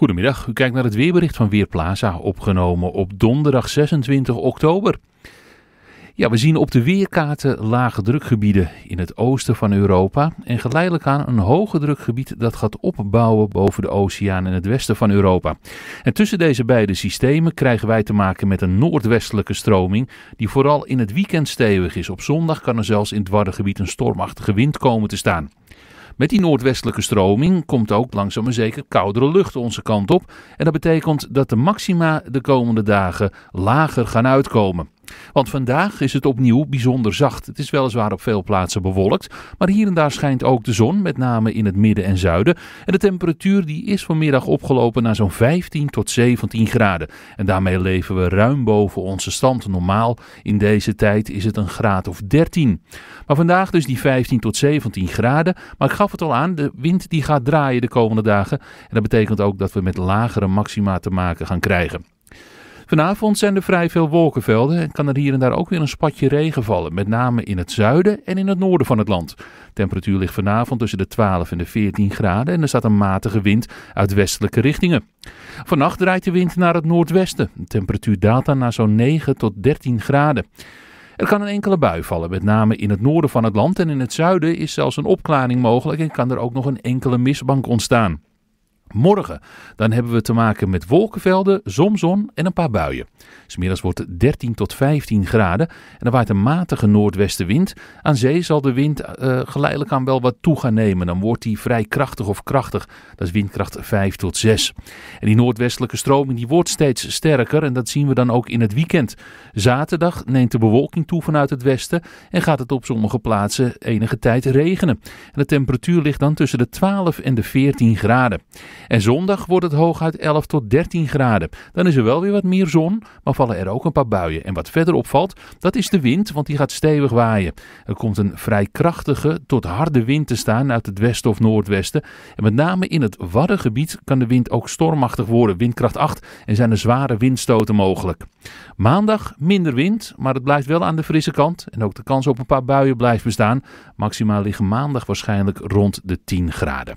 Goedemiddag, u kijkt naar het weerbericht van Weerplaza, opgenomen op donderdag 26 oktober. Ja, we zien op de weerkaarten lage drukgebieden in het oosten van Europa en geleidelijk aan een hoge drukgebied dat gaat opbouwen boven de oceaan in het westen van Europa. En tussen deze beide systemen krijgen wij te maken met een noordwestelijke stroming die vooral in het weekend stevig is. Op zondag kan er zelfs in het Waddengebied een stormachtige wind komen te staan. Met die noordwestelijke stroming komt ook langzaam maar zeker koudere lucht onze kant op. En dat betekent dat de maxima de komende dagen lager gaan uitkomen. Want vandaag is het opnieuw bijzonder zacht. Het is weliswaar op veel plaatsen bewolkt, maar hier en daar schijnt ook de zon, met name in het midden en zuiden. En de temperatuur die is vanmiddag opgelopen naar zo'n 15 tot 17 graden. En daarmee leven we ruim boven onze stand. Normaal in deze tijd is het een graad of 13. Maar vandaag dus die 15 tot 17 graden. Maar ik gaf het al aan, de wind die gaat draaien de komende dagen. En dat betekent ook dat we met lagere maxima te maken gaan krijgen. Vanavond zijn er vrij veel wolkenvelden en kan er hier en daar ook weer een spatje regen vallen, met name in het zuiden en in het noorden van het land. De temperatuur ligt vanavond tussen de 12 en de 14 graden en er staat een matige wind uit westelijke richtingen. Vannacht draait de wind naar het noordwesten. De temperatuur daalt dan naar zo'n 9 tot 13 graden. Er kan een enkele bui vallen, met name in het noorden van het land en in het zuiden is zelfs een opklaring mogelijk en kan er ook nog een enkele misbank ontstaan. Morgen dan hebben we te maken met wolkenvelden, zomzon en een paar buien. Smiddags wordt het 13 tot 15 graden en er waait een matige noordwestenwind. Aan zee zal de wind eh, geleidelijk aan wel wat toe gaan nemen. Dan wordt die vrij krachtig of krachtig. Dat is windkracht 5 tot 6. En die noordwestelijke stroming die wordt steeds sterker en dat zien we dan ook in het weekend. Zaterdag neemt de bewolking toe vanuit het westen en gaat het op sommige plaatsen enige tijd regenen. En de temperatuur ligt dan tussen de 12 en de 14 graden. En zondag wordt het hooguit 11 tot 13 graden. Dan is er wel weer wat meer zon, maar vallen er ook een paar buien. En wat verder opvalt, dat is de wind, want die gaat stevig waaien. Er komt een vrij krachtige tot harde wind te staan uit het westen of noordwesten. En met name in het Waddengebied kan de wind ook stormachtig worden, windkracht 8, en zijn er zware windstoten mogelijk. Maandag minder wind, maar het blijft wel aan de frisse kant. En ook de kans op een paar buien blijft bestaan. Maximaal liggen maandag waarschijnlijk rond de 10 graden.